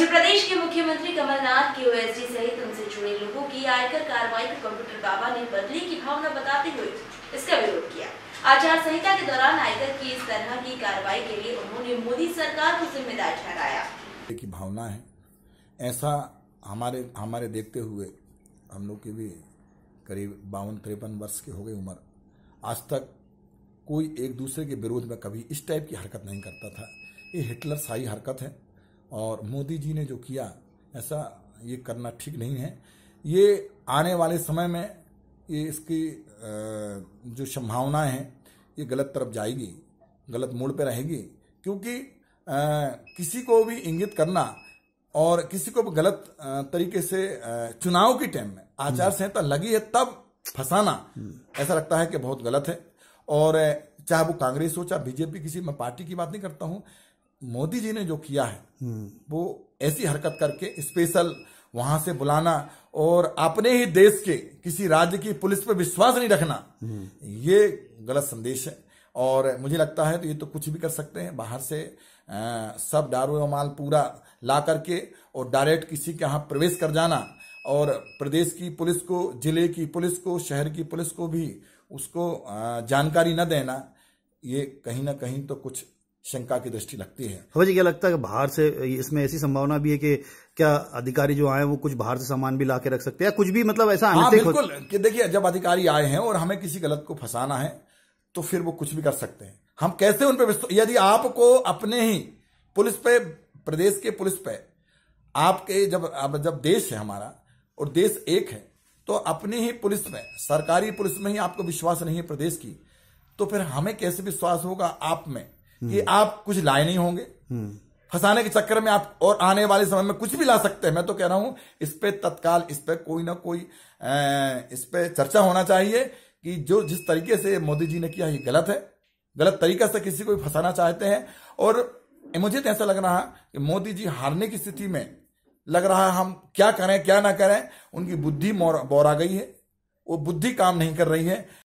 मध्य प्रदेश के मुख्यमंत्री कमलनाथ के ओएसडी सहित उनसे जुड़े लोगों की आयकर कार्रवाई को कंप्यूटर बाबा ने बदली की भावना बताते हुए इसका विरोध किया आचार संहिता के दौरान आयकर की इस तरह की कार्रवाई के लिए उन्होंने मोदी सरकार को जिम्मेदार ठहराया की भावना है ऐसा हमारे हमारे देखते हुए हम लोग के भी करीब बावन तिरपन वर्ष की हो गई उम्र आज तक कोई एक दूसरे के विरोध में कभी इस टाइप की हरकत नहीं करता था ये हिटलर शाही हरकत है और मोदी जी ने जो किया ऐसा ये करना ठीक नहीं है ये आने वाले समय में ये इसकी जो संभावनाएं हैं ये गलत तरफ जाएगी गलत मोड़ पे रहेगी क्योंकि किसी को भी इंगित करना और किसी को भी गलत तरीके से चुनाव के टाइम में आचार संहिता लगी है तब फंसाना ऐसा लगता है कि बहुत गलत है और चाहे वो कांग्रेस हो चाहे बीजेपी किसी मैं पार्टी की बात नहीं करता हूं मोदी जी ने जो किया है हम्म। वो ऐसी हरकत करके स्पेशल वहां से बुलाना और अपने ही देश के किसी राज्य की पुलिस पर विश्वास नहीं रखना हम्म। ये गलत संदेश है और मुझे लगता है तो ये तो कुछ भी कर सकते हैं बाहर से आ, सब दारू माल पूरा ला करके और डायरेक्ट किसी के यहाँ प्रवेश कर जाना और प्रदेश की पुलिस को जिले की पुलिस को शहर की पुलिस को भी उसको आ, जानकारी न देना ये कहीं ना कहीं तो कुछ शंका की दृष्टि लगती है हमें क्या लगता है कि बाहर से इसमें ऐसी संभावना भी है कि क्या अधिकारी जो आए वो कुछ बाहर से सामान भी ला के रख सकते हैं कुछ भी मतलब ऐसा हाँ, बिल्कुल कि देखिए जब अधिकारी आए हैं और हमें किसी गलत को फंसाना है तो फिर वो कुछ भी कर सकते हैं हम कैसे उन पर यदि आपको अपने ही पुलिस पे प्रदेश के पुलिस पे आपके जब जब देश है हमारा और देश एक है तो अपने ही पुलिस में सरकारी पुलिस में ही आपको विश्वास नहीं है प्रदेश की तो फिर हमें कैसे विश्वास होगा आप में कि आप कुछ लाए नहीं होंगे फंसाने के चक्कर में आप और आने वाले समय में कुछ भी ला सकते हैं मैं तो कह रहा हूं इस पे तत्काल इस पर कोई ना कोई इस पर चर्चा होना चाहिए कि जो जिस तरीके से मोदी जी ने किया ये गलत है गलत तरीका से किसी को भी फंसाना चाहते हैं और मुझे तो ऐसा लग रहा कि मोदी जी हारने की स्थिति में लग रहा है हम क्या करें क्या ना करें उनकी बुद्धि बोरा गई है वो बुद्धि काम नहीं कर रही है